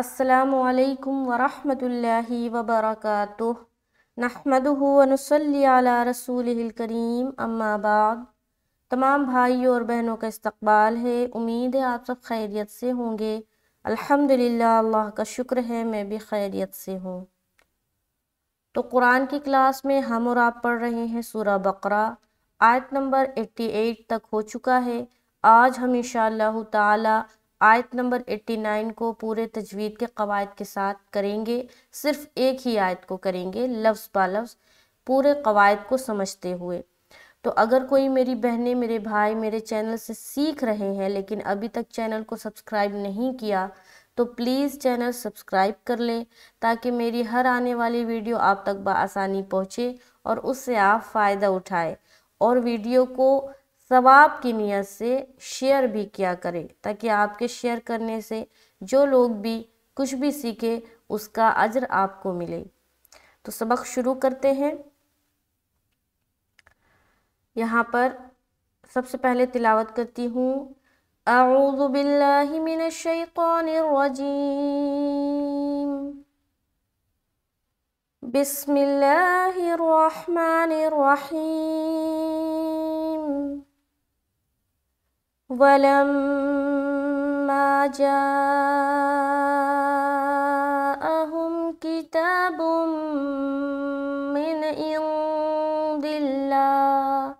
असलकम वरहि वबरक नहमदनसला रसूल करीम अम्माबाद तमाम भाई और बहनों का इस्तबाल है उम्मीद है आप सब खैरियत से होंगे अल्हम्दुलिल्लाह अल्लाह का शुक्र है मैं भी खैरियत से हूँ तो कुरान की क्लास में हम और आप पढ़ रहे हैं सूरा बकरा आयत नंबर 88 तक हो चुका है आज हम इन आयत नंबर 89 को पूरे तजवीद के कवायद के साथ करेंगे सिर्फ एक ही आयत को करेंगे लफ्ज़ बा लफ्ज़ पूरे कवायद को समझते हुए तो अगर कोई मेरी बहनें मेरे भाई मेरे चैनल से सीख रहे हैं लेकिन अभी तक चैनल को सब्सक्राइब नहीं किया तो प्लीज़ चैनल सब्सक्राइब कर लें ताकि मेरी हर आने वाली वीडियो आप तक बसानी पहुँचे और उससे आप फ़ायदा उठाए और वीडियो को सवाब की नीयत से शेयर भी किया करें ताकि आपके शेयर करने से जो लोग भी कुछ भी सीखे उसका अजर आपको मिले तो सबक शुरू करते हैं यहाँ पर सबसे पहले तिलावत करती हूँ अज़ुबिल्लिमिनशैतरजीम बिस्मिल्लाहिर्रहमानिर्रहीम ولما جاءهم كتاب من عند الله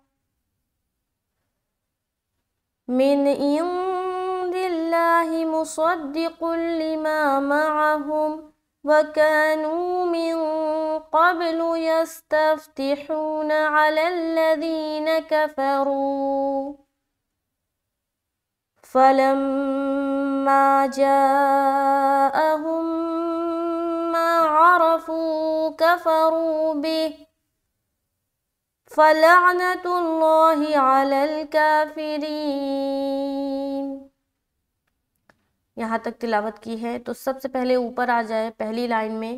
من عند الله مصدق لما معهم وكانوا من قبل يستفتحون على الذين كفروا فلما جاءهم ما عرفوا كفروا به فلعنة الله على الكافرين यहाँ तक तिलावत की है तो सबसे पहले ऊपर आ जाए पहली लाइन में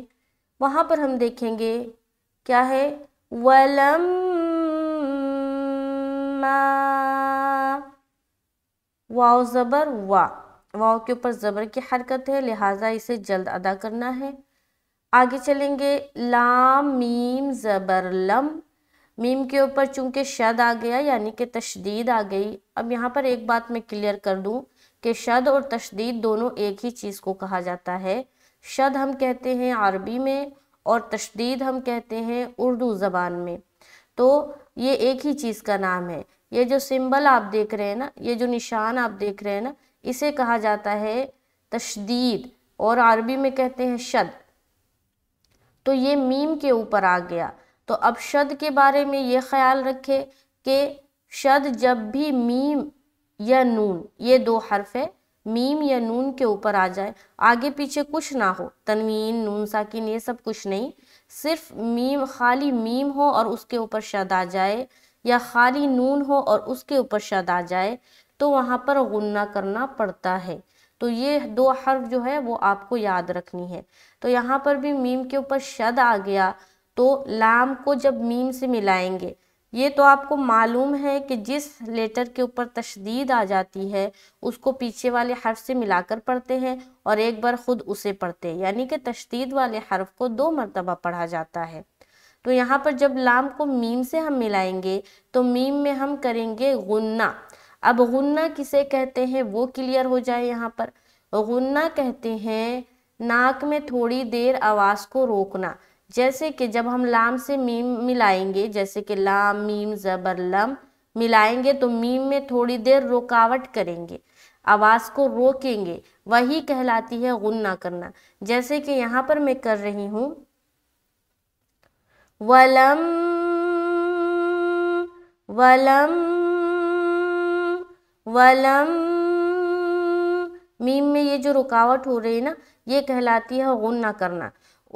वहाँ पर हम देखेंगे क्या है वलम मा वाव ज़बर वा वाव के ऊपर ज़बर की हरकत है लिहाजा इसे जल्द अदा करना है आगे चलेंगे लाम मीम ज़बर लम मीम के ऊपर चूंकि शद आ गया यानी कि तशदीद आ गई अब यहाँ पर एक बात मैं क्लियर कर दूँ कि शद और तशदीद दोनों एक ही चीज़ को कहा जाता है शद हम कहते हैं अरबी में और तशदीद हम कहते हैं उर्दू ज़बान में तो ये एक ही चीज़ का नाम है ये जो सिंबल आप देख रहे हैं ना ये जो निशान आप देख रहे हैं ना इसे कहा जाता है तशदीद और अरबी में कहते हैं शद तो ये मीम के ऊपर आ गया तो अब शद के बारे में ये ख्याल रखें कि शद जब भी मीम या नून ये दो हर्फ है मीम या नून के ऊपर आ जाए आगे पीछे कुछ ना हो तनवीन नून साकिन ये सब कुछ नहीं सिर्फ मीम खाली मीम हो और उसके ऊपर शद आ जाए या खाली नून हो और उसके ऊपर शद आ जाए तो वहाँ पर गुन्ना करना पड़ता है तो ये दो हर्फ जो है वो आपको याद रखनी है तो यहाँ पर भी मीम के ऊपर शद आ गया तो लाम को जब मीम से मिलाएंगे ये तो आपको मालूम है कि जिस लेटर के ऊपर तशदीद आ जाती है उसको पीछे वाले हर्फ से मिलाकर पढ़ते हैं और एक बार ख़ुद उसे पढ़ते हैं यानी कि तशदीद वाले हर्फ को दो मरतबा पढ़ा जाता है तो यहाँ पर जब लाम को मीम से हम मिलाएंगे तो मीम में हम करेंगे गुन्ना अब गुन्ना किसे कहते हैं वो क्लियर हो जाए यहाँ पर गुन्ना कहते हैं नाक में थोड़ी देर आवाज़ को रोकना जैसे कि जब हम लाम से मीम मिलाएंगे जैसे कि लाम मीम ज़बर लम मिलाएंगे तो मीम में थोड़ी देर रुकावट करेंगे आवाज़ को रोकेंगे वही कहलाती है गुन्ना करना जैसे कि यहाँ पर मैं कर रही हूँ वलम वलम वलम मीम में ये जो रुकावट हो रही है ना ये कहलाती है गुन ना करना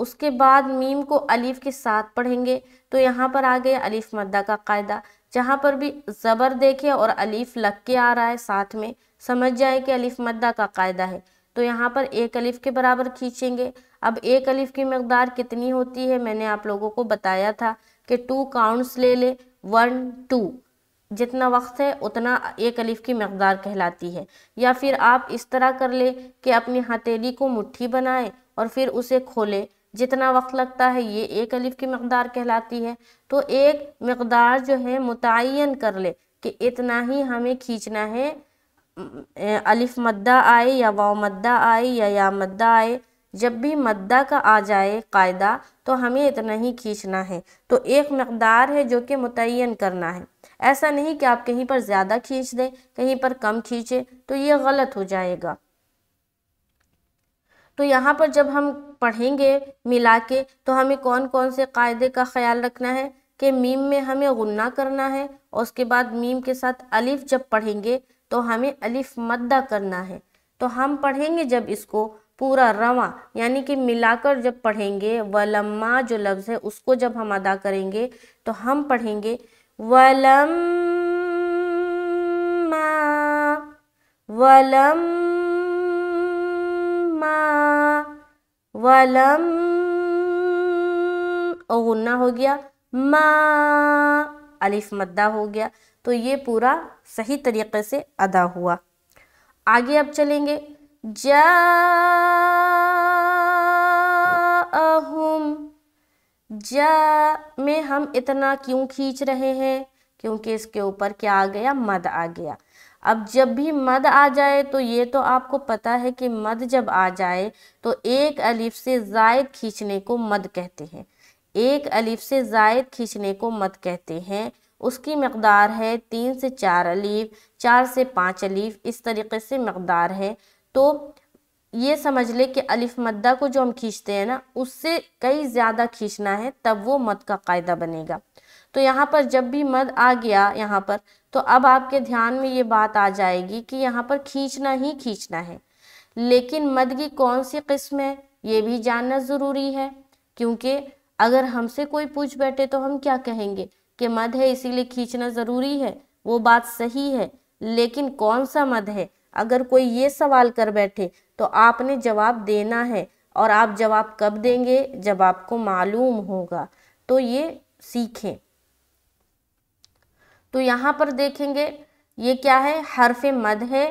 उसके बाद मीम को अलीफ के साथ पढ़ेंगे तो यहाँ पर आ गया अलीफ मद्दा का कायदा जहाँ पर भी ज़बर देखे और अलीफ लग के आ रहा है साथ में समझ जाए कि अलीफ मद्दा का कायदा है तो यहाँ पर एक अलिफ के बराबर खींचेंगे अब एक अलिफ की मकदार कितनी होती है मैंने आप लोगों को बताया था कि टू काउंट्स ले ले वन टू जितना वक्त है उतना एक अलिफ की मकदार कहलाती है या फिर आप इस तरह कर ले कि अपनी हथेली को मुट्ठी बनाए और फिर उसे खोले जितना वक्त लगता है ये एक अलिफ की मकदार कहलाती है तो एक मकदार जो है मुतन कर ले कि इतना ही हमें खींचना है अलिफ मद्दा आए या वाव मद्दा आए या या मद्दा आए जब भी मद्दा का आ जाए कायदा तो हमें इतना ही खींचना है तो एक मकदार है जो कि मुतन करना है ऐसा नहीं कि आप कहीं पर ज़्यादा खींच दें कहीं पर कम खींचे तो ये गलत हो जाएगा तो यहाँ पर जब हम पढ़ेंगे मिला के तो हमें कौन कौन से कायदे का ख्याल रखना है कि मीम में हमें गुन्ना करना है और उसके बाद मीम के साथ अलिफ जब पढ़ेंगे तो हमें अलिफ मद्दा करना है तो हम पढ़ेंगे जब इसको पूरा रवा यानी कि मिलाकर जब पढ़ेंगे वलम्मा जो लफ्ज़ है उसको जब हम अदा करेंगे तो हम पढ़ेंगे वलम्मा वलम्मा वलम ओगुन्ना हो गया माँ अलिफ मद्दा हो गया तो ये पूरा सही तरीक़े से अदा हुआ आगे अब चलेंगे जा जा में हम इतना क्यों खींच रहे हैं क्योंकि इसके ऊपर क्या आ गया मद आ गया अब जब भी मद आ जाए तो ये तो आपको पता है कि मद जब आ जाए तो एक अलिफ से जायद खींचने को मद कहते हैं एक अलीफ से जायद खींचने को मत कहते हैं उसकी मकदार है तीन से चार अलीफ चार से पाँच अलीफ इस तरीके से मकदार है तो ये समझ ले कि अलिफ मद्दा को जो हम खींचते हैं ना उससे कई ज़्यादा खींचना है तब वो मद का कायदा बनेगा तो यहाँ पर जब भी मद आ गया यहाँ पर तो अब आपके ध्यान में ये बात आ जाएगी कि यहाँ पर खींचना ही खींचना है लेकिन मद की कौन सी किस्म है ये भी जानना ज़रूरी है क्योंकि अगर हमसे कोई पूछ बैठे तो हम क्या कहेंगे कि मध है इसीलिए खींचना ज़रूरी है वो बात सही है लेकिन कौन सा मध है अगर कोई ये सवाल कर बैठे तो आपने जवाब देना है और आप जवाब कब देंगे जब आपको मालूम होगा तो ये सीखें तो यहाँ पर देखेंगे ये क्या है हरफ मद है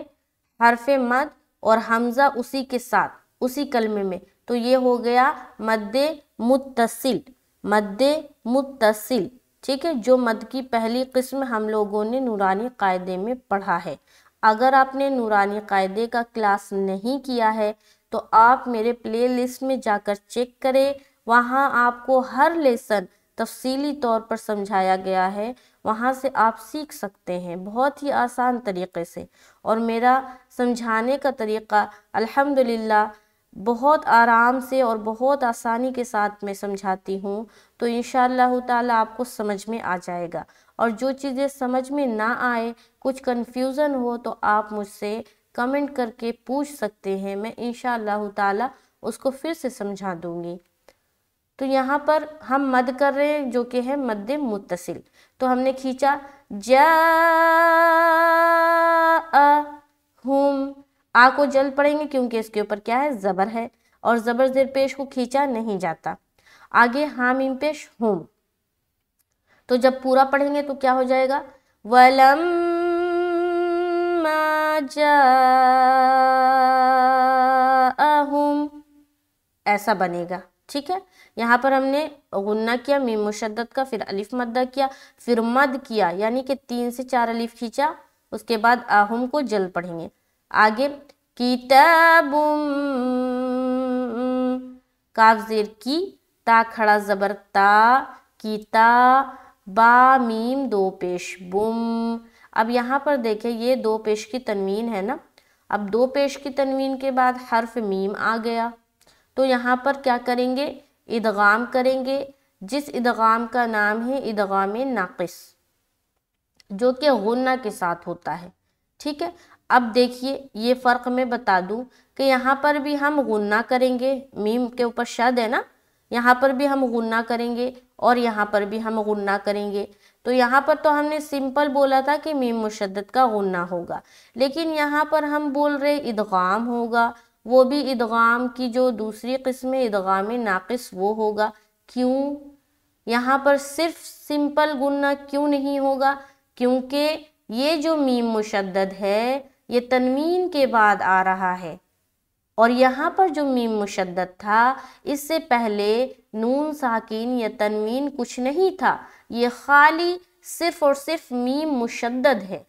हरफ मद और हमज़ा उसी के साथ उसी कलमे में तो ये हो गया मद्दे मुतसिल मद मुतसिल ठीक है जो मद की पहली किस्म हम लोगों ने नूरानी कायदे में पढ़ा है अगर आपने नूरानी कायदे का क्लास नहीं किया है तो आप मेरे प्लेलिस्ट में जाकर चेक करें वहाँ आपको हर लेसन तफसीली तौर पर समझाया गया है वहाँ से आप सीख सकते हैं बहुत ही आसान तरीके से और मेरा समझाने का तरीका अल्हम्दुलिल्लाह बहुत आराम से और बहुत आसानी के साथ मैं समझाती हूँ तो इन ताला आपको समझ में आ जाएगा और जो चीज़ें समझ में ना आए कुछ कन्फ्यूज़न हो तो आप मुझसे कमेंट करके पूछ सकते हैं मैं इन ताला उसको फिर से समझा दूँगी तो यहाँ पर हम मद कर रहे हैं जो कि है मद मुतसिल तो हमने खींचा जा आ को जल पड़ेंगे क्योंकि इसके ऊपर क्या है ज़बर है और ज़बर जेर पेश को खींचा नहीं जाता आगे हाम इम पेश होम तो जब पूरा पढ़ेंगे तो क्या हो जाएगा वलम जाहुम ऐसा बनेगा ठीक है यहाँ पर हमने गुन्ना किया मीम मुशद्दत का फिर अलिफ मद्दा किया फिर मद किया यानी कि तीन से चार अलिफ खींचा उसके बाद आहुम को जल पढ़ेंगे आगे किताबुम कागजेर की ता खड़ा जबर ता किता बा मीम दो पेश बुम अब यहाँ पर देखें ये दो पेश की तनवीन है ना अब दो पेश की तनवीन के बाद हर्फ मीम आ गया तो यहाँ पर क्या करेंगे इदगाम करेंगे जिस इदगाम का नाम है इदगाम नाक़स जो कि गुन्ना के साथ होता है ठीक है अब देखिए ये फ़र्क मैं बता दूं कि यहाँ पर भी हम गुन्ना करेंगे मीम के ऊपर शद है ना यहाँ पर भी हम गुन्ना करेंगे और यहाँ पर भी हम गुन्ना करेंगे तो यहाँ पर तो हमने सिंपल बोला था कि मीम मुशद का गुन्ना होगा लेकिन यहाँ पर हम बोल रहे इदगाम होगा वो भी इदगाम की जो दूसरी किस्म इदगाम नाक़स वो होगा क्यों यहाँ पर सिर्फ सिंपल गुन्ना क्यों नहीं होगा क्योंकि ये जो मीम मुशद है ये तनवीन के बाद आ रहा है और यहाँ पर जो मीम मुशद्दत था इससे पहले नून साकिन या तनवीन कुछ नहीं था ये खाली सिर्फ़ और सिर्फ मीम मुशद्दद है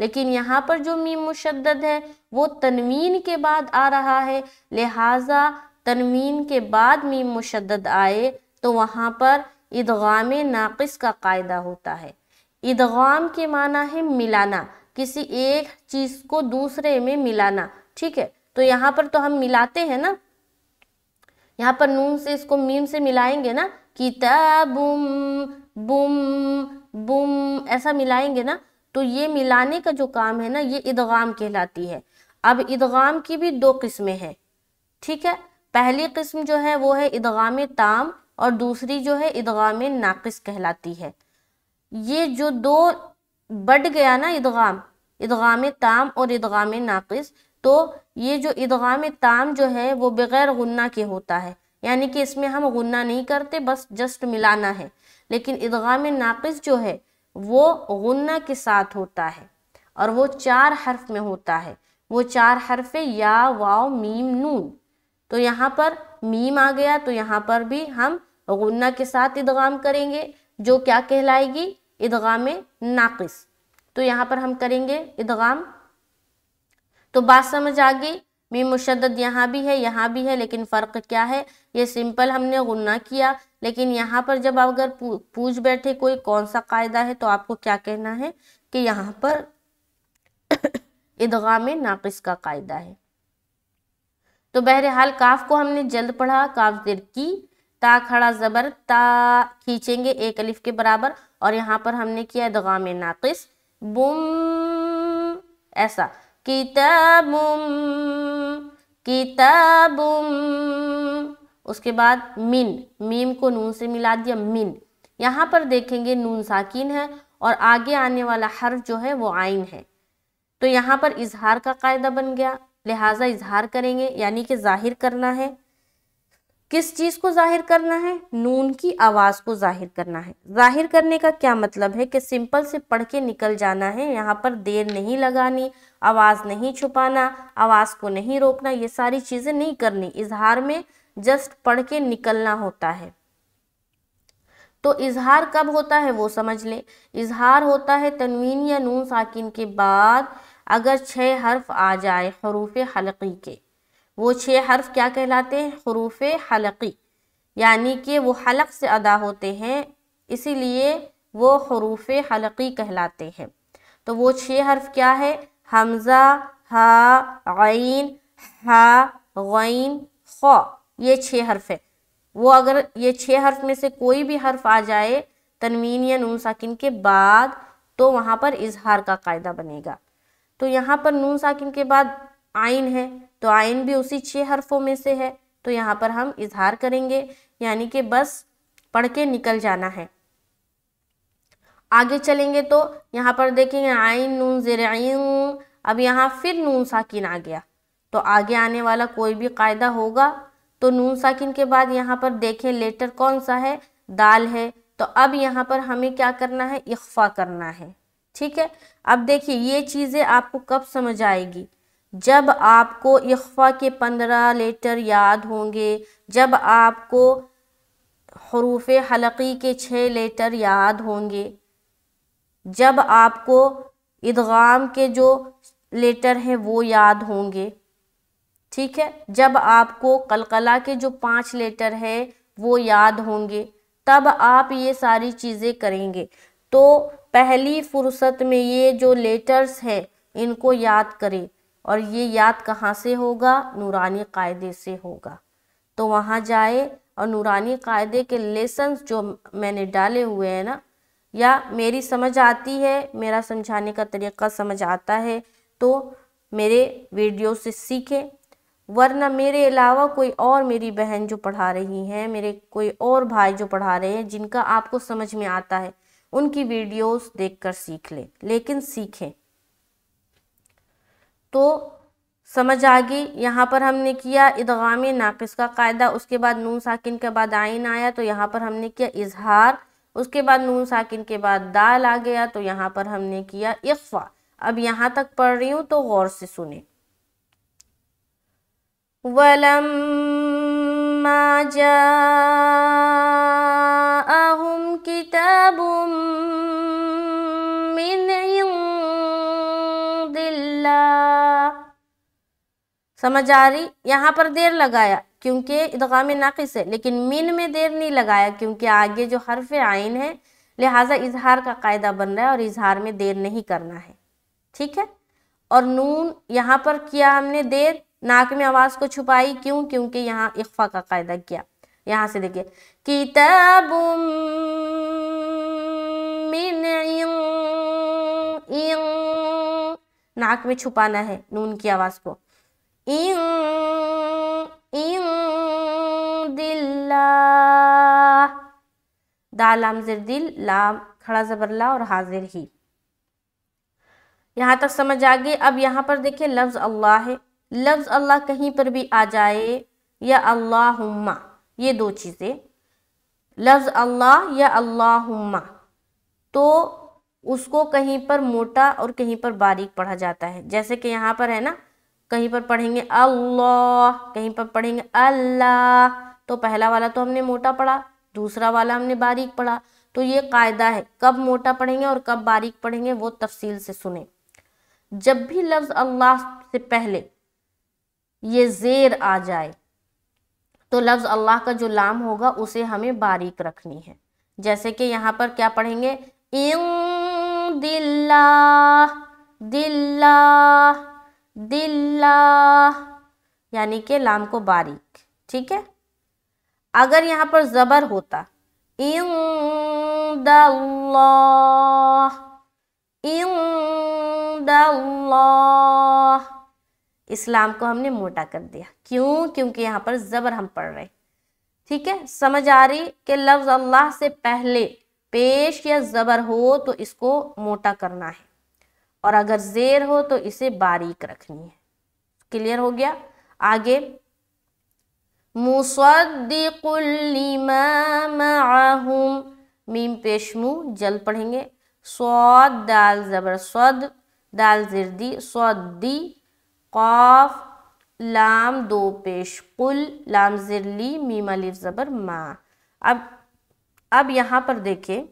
लेकिन यहाँ पर जो मीम मुशद्दद है वो तनवीन के बाद आ रहा है लिहाजा तनवीन के बाद मीम मुशद्दद आए तो वहाँ पर इदगाम नाक़स का कायदा होता है इदगाम के माना है मिलाना किसी एक चीज को दूसरे में मिलाना ठीक है तो यहाँ पर तो हम मिलाते हैं ना यहाँ पर नून से इसको मीम से मिलाएंगे ना किताबुम बुम बुम ऐसा मिलाएंगे ना तो ये मिलाने का जो काम है ना ये इदगाम कहलाती है अब इदगाम की भी दो किस्में हैं ठीक है पहली किस्म जो है वो है इदगाम ताम और दूसरी जो है इदगाम नाकिस कहलाती है ये जो दो बढ़ गया ना इदगाम इदगाम ताम और इदगाम नाकिस तो ये जो इदगाम ताम जो है वो बग़ैर गन्ना के होता है यानी कि इसमें हम गुन्ना नहीं करते बस जस्ट मिलाना है लेकिन इदगाम नाकिस जो है वो गन्ना के साथ होता है और वो चार हर्फ में होता है वो चार हर्फ है या वाओ मीम नून तो यहाँ पर मीम आ गया तो यहाँ पर भी हम गुन्ना के साथ इदगाम करेंगे जो क्या कहलाएगी इदगाम नाकिस तो यहाँ पर हम करेंगे इदगाम तो बात समझ आ गई मी मुशद यहाँ भी है यहाँ भी है लेकिन फ़र्क क्या है ये सिंपल हमने गुना किया लेकिन यहाँ पर जब अगर पूछ बैठे कोई कौन सा कायदा है तो आपको क्या कहना है कि यहाँ पर इदगाम नाकिस का कायदा है तो बहरहाल काफ को हमने जल्द पढ़ा काफ दिर की ता खड़ा ज़बर ता खींचेंगे एक अलिफ के बराबर और यहाँ पर हमने किया दगाम नाकिस बुम ऐसा किताबुम किताबुम उसके बाद मिन मीम को नून से मिला दिया मिन यहाँ पर देखेंगे नून साकिन है और आगे आने वाला हर्फ जो है वो आइन है तो यहाँ पर इजहार का कायदा बन गया लिहाजा इजहार करेंगे यानी कि जाहिर करना है किस चीज़ को जाहिर करना है नून की आवाज़ को जाहिर करना है जाहिर करने का क्या मतलब है कि सिंपल से पढ़ के निकल जाना है यहाँ पर देर नहीं लगानी आवाज़ नहीं छुपाना आवाज़ को नहीं रोकना ये सारी चीज़ें नहीं करनी इजहार में जस्ट पढ़ के निकलना होता है तो इजहार कब होता है वो समझ लें इजहार होता है तनवीन या नून साकिन के बाद अगर छः हर्फ आ जाए हरूफ हलकी के वो छः हर्फ क्या कहलाते हैं हरूफ हलकी यानी कि वो हलक से अदा होते हैं इसीलिए वो हरूफ हलकी कहलाते हैं तो वो छः हर्फ क्या है हमज़ा हा ऐन हा गैन ख ये छः हर्फ है वो अगर ये छः हर्फ में से कोई भी हर्फ आ जाए तनवीन या नून साकिन के बाद तो वहाँ पर इजहार का कायदा बनेगा तो यहाँ पर नून साकिन के बाद आइन है तो आयन भी उसी छः हरफों में से है तो यहाँ पर हम इजहार करेंगे यानी कि बस पढ़ के निकल जाना है आगे चलेंगे तो यहाँ पर देखेंगे आयन नून ज़रअन अब यहाँ फिर नून साकिन आ गया तो आगे आने वाला कोई भी कायदा होगा तो नून साकिन के बाद यहाँ पर देखें लेटर कौन सा है दाल है तो अब यहाँ पर हमें क्या करना है इख्फा करना है ठीक है अब देखिए ये चीज़ें आपको कब समझ आएगी जब आपको इख्फ़ा के पंद्रह लेटर याद होंगे जब आपको हरूफ हलकी के छः लेटर याद होंगे जब आपको इदगाम के जो लेटर हैं वो याद होंगे ठीक है जब आपको कलकला के जो पांच लेटर है वो याद होंगे तब आप ये सारी चीज़ें करेंगे तो पहली फुर्सत में ये जो लेटर्स हैं इनको याद करें और ये याद कहाँ से होगा नूरानी कायदे से होगा तो वहाँ जाए और नूरानी कायदे के लेसन्स जो मैंने डाले हुए हैं ना या मेरी समझ आती है मेरा समझाने का तरीका समझ आता है तो मेरे वीडियो से सीखें वरना मेरे अलावा कोई और मेरी बहन जो पढ़ा रही हैं मेरे कोई और भाई जो पढ़ा रहे हैं जिनका आपको समझ में आता है उनकी वीडियोस देखकर सीख लें लेकिन सीखें तो समझ आ गई यहाँ पर हमने किया इदगाम नाकिस का कायदा उसके बाद नून साकिन के बाद आइन आया तो यहाँ पर हमने किया इजहार उसके बाद नून साकिन के बाद दाल आ गया तो यहाँ पर हमने किया इफ़ा अब यहाँ तक पढ़ रही हूँ तो गौर से सुने वलम जाहम किताब दिल्ला समझ आ रही यहाँ पर देर लगाया क्योंकि इदगाम नाकिस है लेकिन मीन में देर नहीं लगाया क्योंकि आगे जो हरफ आइन है लिहाजा इजहार का कायदा बन रहा है और इजहार में देर नहीं करना है ठीक है और नून यहाँ पर किया हमने देर नाक में आवाज़ को छुपाई क्यों क्योंकि यहाँ इकफा का कायदा किया यहाँ से देखिए किताब नाक में छुपाना है नून की आवाज़ को दिल्ला दिल लाम खड़ा जबरला और हाजिर ही यहाँ तक समझ आ गए अब यहाँ पर देखिए लफ्ज़ अल्लाह है लफ्ज़ अल्लाह कहीं पर भी आ जाए या अल्लाह ये दो चीज़ें लफ्ज़ अल्लाह या अल्लाहुम्मा तो उसको कहीं पर मोटा और कहीं पर बारीक पढ़ा जाता है जैसे कि यहाँ पर है ना कहीं पर पढ़ेंगे अल्लाह कहीं पर पढ़ेंगे अल्लाह तो पहला वाला तो हमने मोटा पढ़ा दूसरा वाला हमने बारीक पढ़ा तो ये कायदा है कब मोटा पढ़ेंगे और कब बारीक पढ़ेंगे वो तफसील से सुने जब भी लफ्ज़ अल्लाह से पहले ये जेर आ जाए तो लफ्ज़ अल्लाह का जो लाम होगा उसे हमें बारीक रखनी है जैसे कि यहाँ पर क्या पढ़ेंगे इन दिल्ला दिल्ला दिल्ला यानी के लाम को बारीक ठीक है अगर यहाँ पर ज़बर होता इंदल्ला इस्लाम को हमने मोटा कर दिया क्यों क्योंकि यहाँ पर ज़बर हम पढ़ रहे ठीक है समझ आ रही कि लफ्ज़ अल्लाह से पहले पेश या ज़बर हो तो इसको मोटा करना है और अगर जेर हो तो इसे बारीक रखनी है क्लियर हो गया आगे मीम पेशमु जल पढ़ेंगे स्वाद दाल जबर स्वद दाल जिरदी स्वदी कौफ लाम दो पेश कुल लाम जिरली मीम अलिफ ज़बर मा अब अब यहाँ पर देखें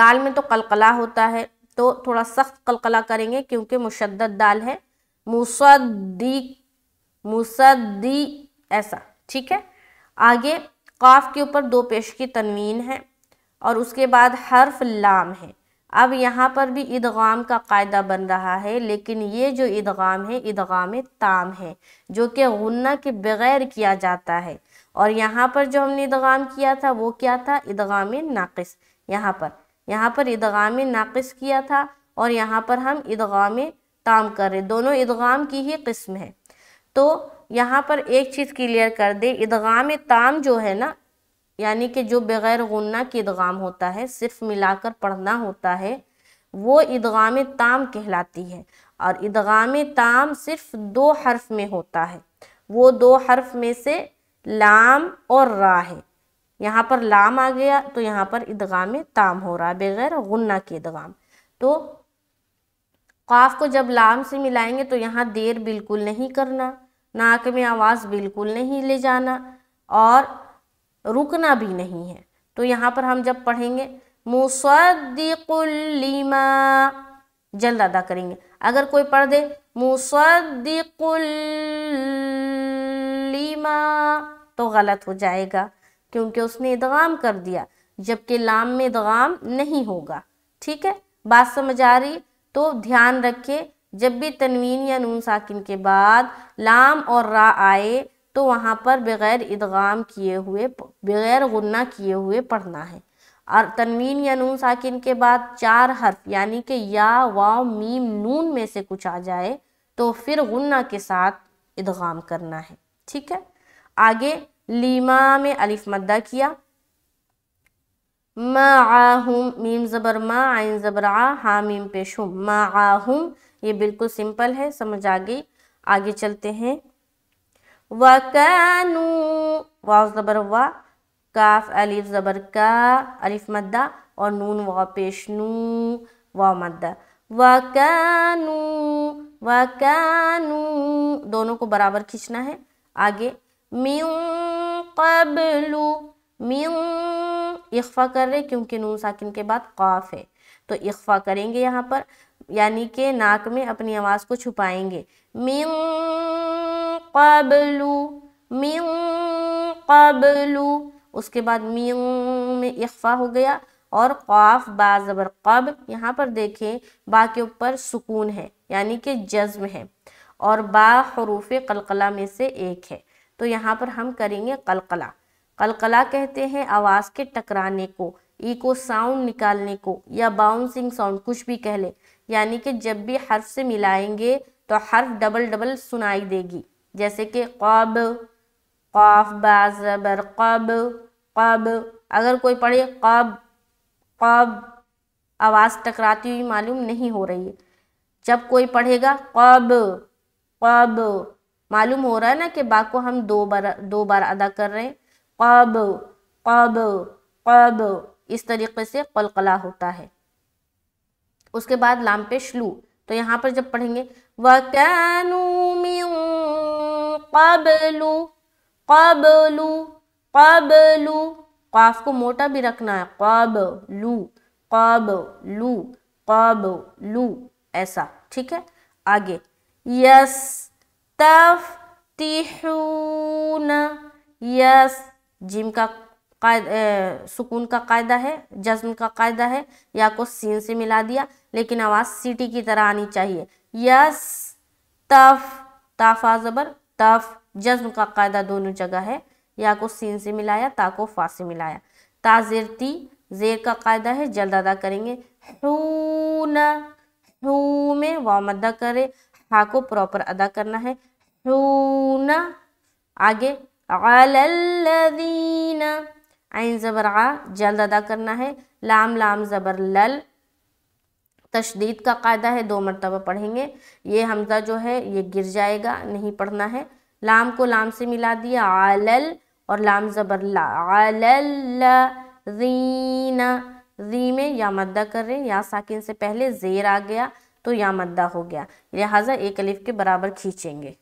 दाल में तो कलकला होता है तो थोड़ा सख्त कलकला करेंगे क्योंकि मुशद दाल है मुसदी मुसदी ऐसा ठीक है आगे काफ के ऊपर दो पेश की तनवीन है और उसके बाद हर्फ लाम है अब यहाँ पर भी इदगाम का कायदा बन रहा है लेकिन ये जो ईदगाम है इदगाम ताम है जो कि गन्ना के बग़ैर किया जाता है और यहाँ पर जो हमने ईदगाम किया था वो क्या था ईदगाम नाकस यहाँ पर यहाँ पर इदगाम नाक़स किया था और यहाँ पर हम इदगाम ताम कर रहे दोनों इदगाम की ही किस्म है तो यहाँ पर एक चीज़ क्लियर कर दे इदगाम ताम जो है ना यानी कि जो बग़ैर गुन्ना की इदगाम होता है सिर्फ मिलाकर पढ़ना होता है वो इदगाम ताम कहलाती है और इदगाम ताम सिर्फ दो हर्फ में होता है वो दो हर्फ में से लाम और रा है यहाँ पर लाम आ गया तो यहाँ पर इदगाम ताम हो रहा है बगैर गुन्ना के इदगाम तो क़ाफ को जब लाम से मिलाएंगे तो यहाँ देर बिल्कुल नहीं करना नाक में आवाज़ बिल्कुल नहीं ले जाना और रुकना भी नहीं है तो यहाँ पर हम जब पढ़ेंगे मुसद्दिकुल्लिमा जल्द अदा करेंगे अगर कोई पढ़ दे मुसद्दिकुल्लिमा तो गलत हो जाएगा क्योंकि उसने इदगाम कर दिया जबकि लाम में इदगाम नहीं होगा ठीक है बात समझ आ रही तो ध्यान रखे जब भी तनवीन या नून साकिन के बाद लाम और रा आए तो वहाँ पर बग़ैर इदगाम किए हुए बग़ैर गुन्ना किए हुए पढ़ना है और तनवीन या नून साकिन के बाद चार हर्फ यानी कि या वाव मीम नून में से कुछ आ जाए तो फिर गुन्ना के साथ इदगाम करना है ठीक है आगे लीमा में अलिफ मद्दा किया माहूम मीम ज़बर मा आइन ज़बर आ हा मीम पेश मा माहूम ये बिल्कुल सिंपल है समझ आ गई आगे चलते हैं कानू वाव ज़बर व काफ अलिफ ज़बर का अलिफ मद्दा और नून पेशनू पेश नू व मद्दा व कानू दोनों को बराबर खींचना है आगे मिन कबलू मिन इख्फा कर रहे क्योंकि नून साकिन के बाद क़ाफ है तो इख्फा करेंगे यहाँ पर यानी कि नाक में अपनी आवाज़ को छुपाएंगे मिन कबलू कबलू उसके बाद मिन में इख्फा हो गया और क़ाफ बाज़बर कब यहाँ पर देखें बा के ऊपर सुकून है यानी कि जज्म है और बा हरूफ कलकला में से एक है तो यहाँ पर हम करेंगे कलकला कलकला कहते हैं आवाज़ के टकराने को ईको साउंड निकालने को या बाउंसिंग साउंड कुछ भी कह ले यानी कि जब भी हर्फ से मिलाएंगे तो हर्फ डबल डबल सुनाई देगी जैसे कि कब कौफ बाबर कब कब अगर कोई पढ़े कब कब आवाज़ टकराती हुई मालूम नहीं हो रही है जब कोई पढ़ेगा कब कब मालूम हो रहा है ना कि बा को हम दो बार दो बार अदा कर रहे हैं कब कब कब इस तरीके से कलकला होता है उसके बाद लाम पे श्लू तो यहाँ पर जब पढ़ेंगे वकानू कबलू कबलू कबलू काफ को मोटा भी रखना है कब लू कब लू कब लू ऐसा ठीक है आगे यस तफ्तिहून यस जिम का कायद ए, सुकून का कायदा है जज्म का कायदा है या को सीन से मिला दिया लेकिन आवाज़ सीटी की तरह आनी चाहिए यस तफ ताफा ज़बर तफ जज्म का कायदा दोनों जगह है या को सीन से मिलाया ता को फा से मिलाया ताजिरती जेर का कायदा है जल्द अदा करेंगे हून हू में वाम अदा करे हा को प्रॉपर अदा करना है आगे आइन ज़बर आ जल्द अदा करना है लाम लाम ज़बर लल तशदीद का कायदा है दो मरतबा पढ़ेंगे ये हमजा जो है ये गिर जाएगा नहीं पढ़ना है लाम को लाम से मिला दिया आलल और लाम ज़बर ला आलल्लदीना में या मद्दा कर रहे हैं या साकिन से पहले जेर आ गया तो या मद्दा हो गया लिहाजा एक अलिफ के बराबर खींचेंगे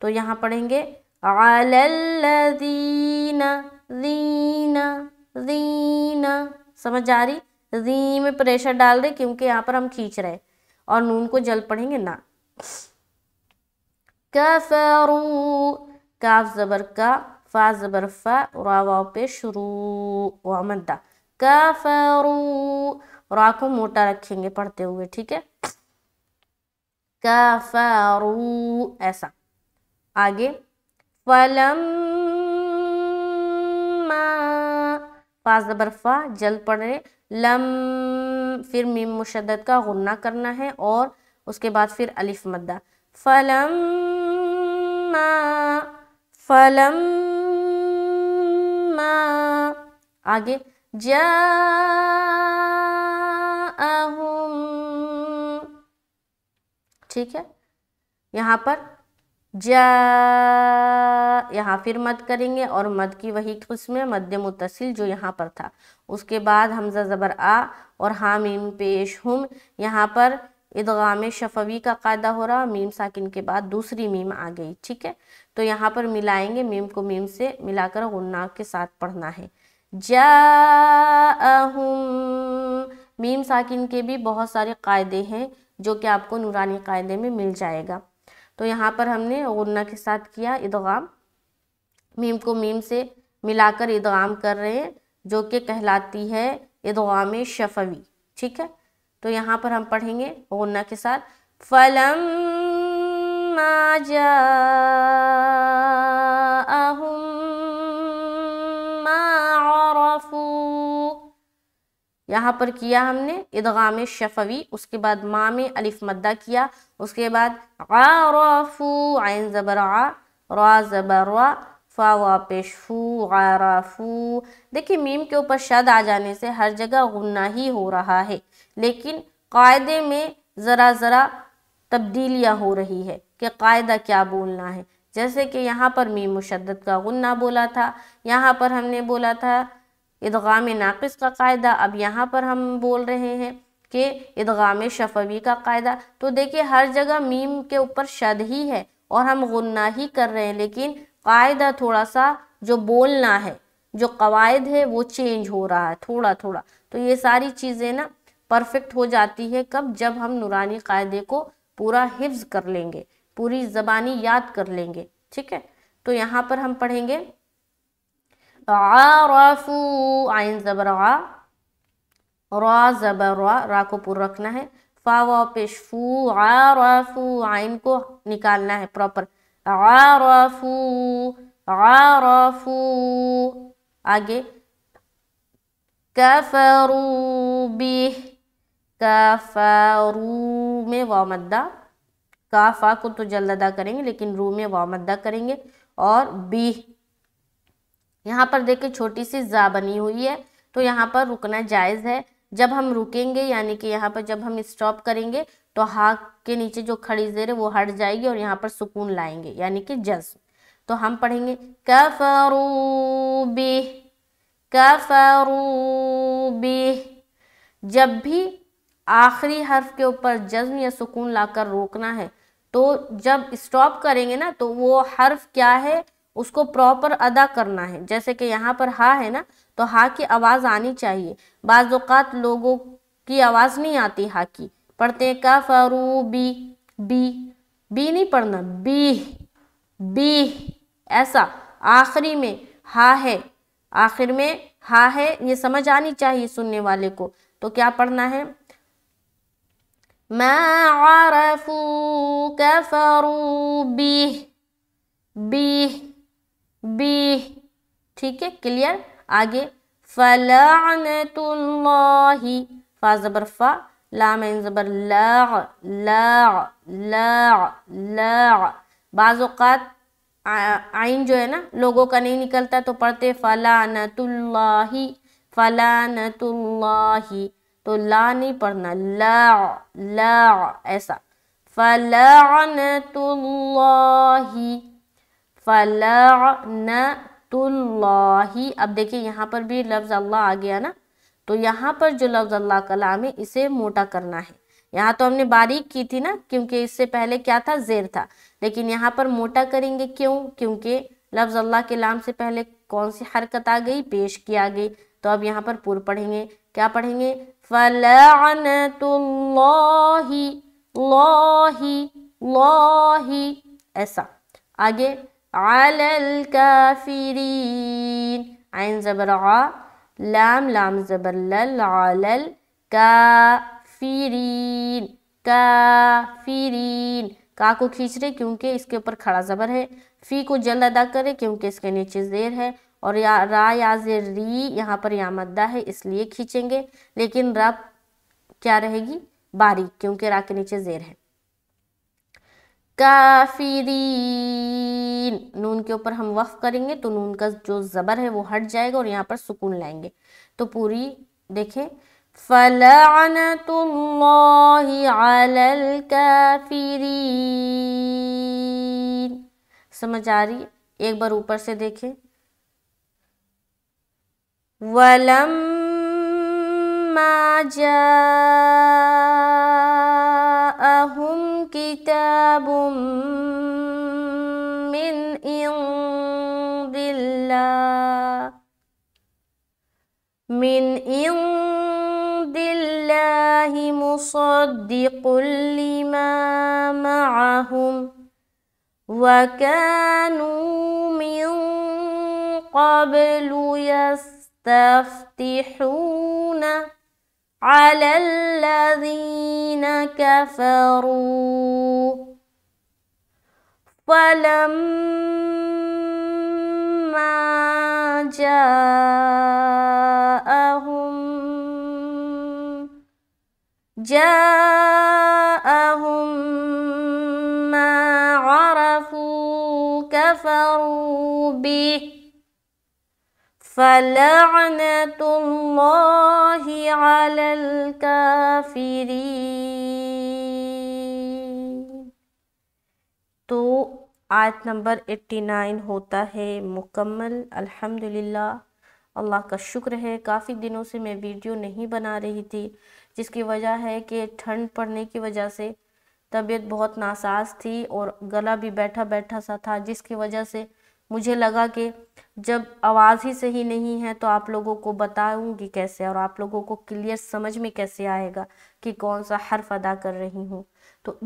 तो यहाँ पढ़ेंगे आलल्लदीना समझ आ रही री में प्रेशर डाल रहे क्योंकि यहाँ पर हम खींच रहे और नून को जल पढ़ेंगे ना कफरू काफ जबर का फा जबर फा पे शुरू वामदा कफरू रा को मोटा रखेंगे पढ़ते हुए ठीक है कफरू ऐसा आगे फलम पास नंबर फा जल्द पढ़ रहे लम फिर मीम मुशद्दत का गुन्ना करना है और उसके बाद फिर अलिफ मद्दा फलम मा फलम मा आगे जा ठीक है यहाँ पर जा यहाँ फिर मद करेंगे और मद की वही है मध्य मुतसिल जो यहाँ पर था उसके बाद हमजा ज़बर आ और हा मीम पेश हम यहाँ पर इदगाम शफवी का कायदा हो रहा मीम साकिन के बाद दूसरी मीम आ गई ठीक है तो यहाँ पर मिलाएंगे मीम को मीम से मिलाकर गुन्ना के साथ पढ़ना है जा मीम साकिन के भी बहुत सारे कायदे हैं जो कि आपको नूरानी कायदे में मिल जाएगा तो यहाँ पर हमने गुन्ना के साथ किया इदगाम मीम को मीम से मिलाकर इदगाम कर रहे हैं जो कि कहलाती है इदगाम शफवी ठीक है तो यहाँ पर हम पढ़ेंगे गुन्ना के साथ फलम माजा यहाँ पर किया हमने इदगाम शफवी उसके बाद माम अलिफ मद्दा किया उसके बाद आरफू आन ज़बर आ ज़बर फ़ा पेश फ़ू फू देखिए मीम के ऊपर शद आ जाने से हर जगह गुन्ना ही हो रहा है लेकिन कायदे में ज़रा ज़रा तब्दीलियाँ हो रही है कि कायदा क्या बोलना है जैसे कि यहाँ पर मीम मुशद्दत का गुन्ना बोला था यहाँ पर हमने बोला था इदगाम नाक़स का कायदा अब यहाँ पर हम बोल रहे हैं कि इदगाम शफवी का कायदा तो देखिए हर जगह मीम के ऊपर शद ही है और हम गुन्ना ही कर रहे हैं लेकिन कायदा थोड़ा सा जो बोलना है जो कवायद है वो चेंज हो रहा है थोड़ा थोड़ा तो ये सारी चीज़ें ना परफेक्ट हो जाती है कब जब हम नुरानी कायदे को पूरा हिफ्ज कर लेंगे पूरी ज़बानी याद कर लेंगे ठीक है तो यहाँ पर हम पढ़ेंगे आरफू आइन ज़बर आ रा ज़बर रा रा को पुर रखना है फा पेशफू आरफू आइन को निकालना है प्रॉपर आरफू आरफू आगे कफरू बी कफरू में वामदा काफा को तो जल्द अदा करेंगे लेकिन रू में वामदा करेंगे और बी यहाँ पर देखिए छोटी सी जा बनी हुई है तो यहाँ पर रुकना जायज़ है जब हम रुकेंगे यानी कि यहाँ पर जब हम स्टॉप करेंगे तो हाक के नीचे जो खड़ी जेर है वो हट जाएगी और यहाँ पर सुकून लाएंगे यानी कि जज्म तो हम पढ़ेंगे कफरूबी कफरूबी जब भी आखिरी हर्फ के ऊपर जज्म या सुकून लाकर रोकना है तो जब स्टॉप करेंगे ना तो वो हर्फ क्या है उसको प्रॉपर अदा करना है जैसे कि यहाँ पर हा है ना तो हा की आवाज़ आनी चाहिए बाज़ात लोगों की आवाज़ नहीं आती हा की पढ़ते हैं का फरू बी बी बी नहीं पढ़ना बी बी ऐसा आखिरी में हा है आखिर में हा है ये समझ आनी चाहिए सुनने वाले को तो क्या पढ़ना है मैं कफरू बी बी बी ठीक है क्लियर आगे फला फा ज़बर फ़ा लाम ज़बर ला ला ला ला बाज़ात आइन जो है ना लोगों का नहीं निकलता तो पढ़ते फ़लानतुल्लाही फ़लानतुल्लाही तो ला नहीं पढ़ना ला ला ऐसा फ़लानतुल्लाही फलाही अब देखिए यहाँ पर भी लफ्ज़ अल्लाह आ गया ना तो यहाँ पर जो लफ्ज़ अल्लाह का लाम है इसे मोटा करना है यहाँ तो हमने बारीक की थी ना क्योंकि इससे पहले क्या था जेर था लेकिन यहाँ पर मोटा करेंगे क्यों क्योंकि लफ्ज़ अल्लाह के लाम से पहले कौन सी हरकत आ गई पेश की आ गई तो अब यहाँ पर पुर पढ़ेंगे क्या पढ़ेंगे फलाही लॉही लॉही ऐसा आगे काफरीन आइन ज़बर आ लाम लाम ज़बर लल आलल काफरीन काफरीन का को खींच रहे क्योंकि इसके ऊपर खड़ा ज़बर है फ़ी को जल्द अदा करें क्योंकि इसके नीचे ज़ेर है और या रा या ज़ेर री यहाँ पर या मद्दा है इसलिए खींचेंगे लेकिन रा क्या रहेगी बारीक क्योंकि रा के नीचे ज़ेर है काफिरीन नून के ऊपर हम वफ करेंगे तो नून का जो ज़बर है वो हट जाएगा और यहाँ पर सुकून लाएंगे तो पूरी देखें फलाफिरीन समझ आ रही एक बार ऊपर से देखें वलम जा جاءهم كتاب من عند الله من عند الله مصدق لما معهم وكانوا من قبل يستفتحون على الذين كفروا فلما جاءهم جاءهم ما عرفوا كفروا به فلعنة الله على الكافرين तो आयत नंबर 89 होता है मुकम्मल अल्हम्दुलिल्लाह अल्लाह का शुक्र है काफ़ी दिनों से मैं वीडियो नहीं बना रही थी जिसकी वजह है कि ठंड पड़ने की वजह से तबीयत बहुत नासाज थी और गला भी बैठा बैठा सा था जिसकी वजह से मुझे लगा कि जब आवाज़ ही सही नहीं है तो आप लोगों को बताऊंगी कैसे और आप लोगों को क्लियर समझ में कैसे आएगा कि कौन सा हर्फ अदा कर रही हूँ तो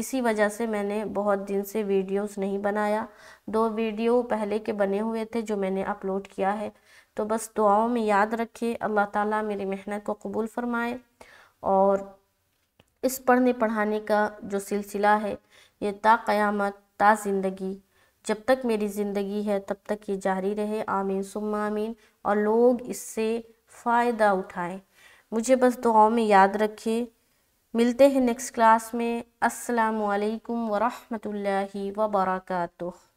इसी वजह से मैंने बहुत दिन से वीडियोस नहीं बनाया दो वीडियो पहले के बने हुए थे जो मैंने अपलोड किया है तो बस दुआओं में याद रखिए अल्लाह ताला मेरी मेहनत को कबूल फरमाए और इस पढ़ने पढ़ाने का जो सिलसिला है ये ता क़यामत ता ज़िंदगी जब तक मेरी ज़िंदगी है तब तक ये जारी रहे आमीन सुम आमीन और लोग इससे फ़ायदा उठाएं मुझे बस दुआओं में याद रखें मिलते हैं नेक्स्ट क्लास में अस्सलाम वालेकुम वरहमतुल्लाहि वबरकatuh